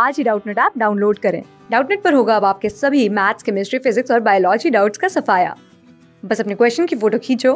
आज ही Doubtnut app download करें डाउटनेट पर होगा अब आपके सभी मैथ्स केमिस्ट्री फिजिक्स और बायोलॉजी डाउट्स का सफाया बस अपने क्वेश्चन की फोटो खींचो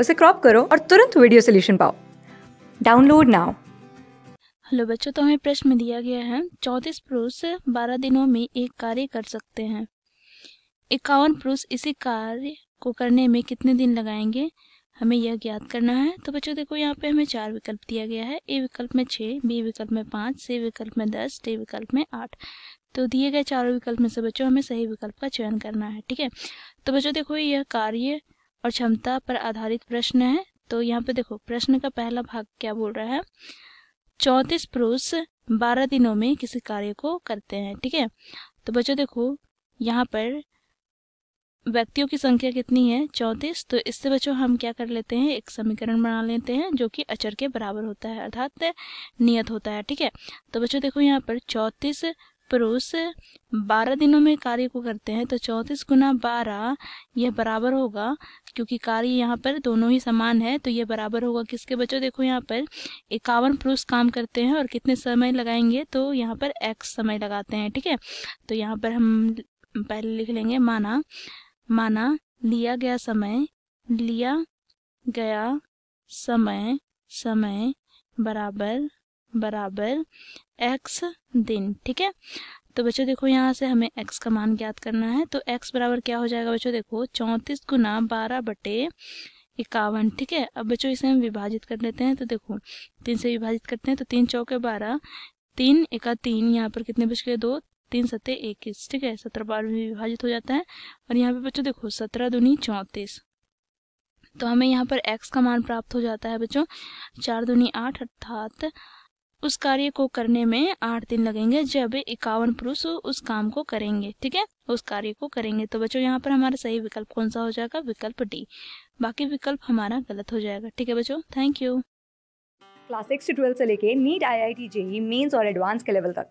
उसे क्रॉप करो और तुरंत वीडियो सोल्यूशन पाओ डाउनलोड नाउ हेलो बच्चों तो हमें प्रश्न दिया गया है चौतीस पुरुष बारह दिनों में एक कार्य कर सकते हैं इक्यावन पुरुष इसी कार्य को करने में कितने दिन लगाएंगे हमें यह ज्ञात करना है तो बच्चों देखो यहाँ पे हमें चार विकल्प दिया गया है ए विकल्प में छः बी विकल्प में पाँच सी विकल्प में दस डी विकल्प में आठ तो दिए गए चारों विकल्प में से बच्चों हमें सही विकल्प का चयन करना है ठीक है तो बच्चों देखो यह कार्य और क्षमता पर आधारित प्रश्न है तो यहाँ पे देखो प्रश्न का पहला भाग क्या बोल रहा है चौंतीस पुरुष बारह दिनों में किसी कार्य को करते हैं ठीक है तो बच्चों देखो यहाँ पर व्यक्तियों की संख्या कितनी है चौंतीस तो इससे बच्चों हम क्या कर लेते हैं एक समीकरण बना लेते हैं जो कि अचर के बराबर होता है अर्थात नियत होता है ठीक है तो बच्चों देखो यहाँ पर चौंतीस पुरुष बारह दिनों में कार्य को करते हैं तो चौंतीस गुना बारह यह बराबर होगा क्योंकि कार्य यहाँ पर दोनों ही समान है तो यह बराबर होगा किसके बच्चों देखो यहाँ पर इक्यावन पुरुष काम करते हैं और कितने समय लगाएंगे तो यहाँ पर एक्स समय लगाते हैं ठीक है तो यहाँ पर हम पहले लिख लेंगे माना माना लिया गया समय लिया गया समय समय बराबर बराबर x दिन ठीक है तो बच्चों देखो यहाँ से हमें x का मान ज्ञात करना है तो x बराबर क्या हो जाएगा बच्चों देखो चौंतीस गुना बारह बटे इक्यावन ठीक है अब बच्चों इसे हम विभाजित कर लेते हैं तो देखो तीन से विभाजित करते हैं तो तीन चौके बारह तीन एका तीन यहाँ पर कितने बच गए दो तीन सत्ते इक्कीस ठीक है सत्रह बार में विभाजित हो जाता है और यहाँ पे बच्चों देखो सत्रह दुनी चौंतीस तो हमें यहाँ पर x का मान प्राप्त हो जाता है बच्चों चार दूनी आठ अर्थात उस कार्य को करने में आठ दिन लगेंगे जब इक्यावन पुरुष उस काम को करेंगे ठीक है उस कार्य को करेंगे तो बच्चों यहाँ पर हमारा सही विकल्प कौन सा हो जाएगा विकल्प डी बाकी विकल्प हमारा गलत हो जाएगा ठीक है बच्चों थैंक यू क्लास सिक्स से से लेके NEET I I T JEE mains और एडवांस के लेवल तक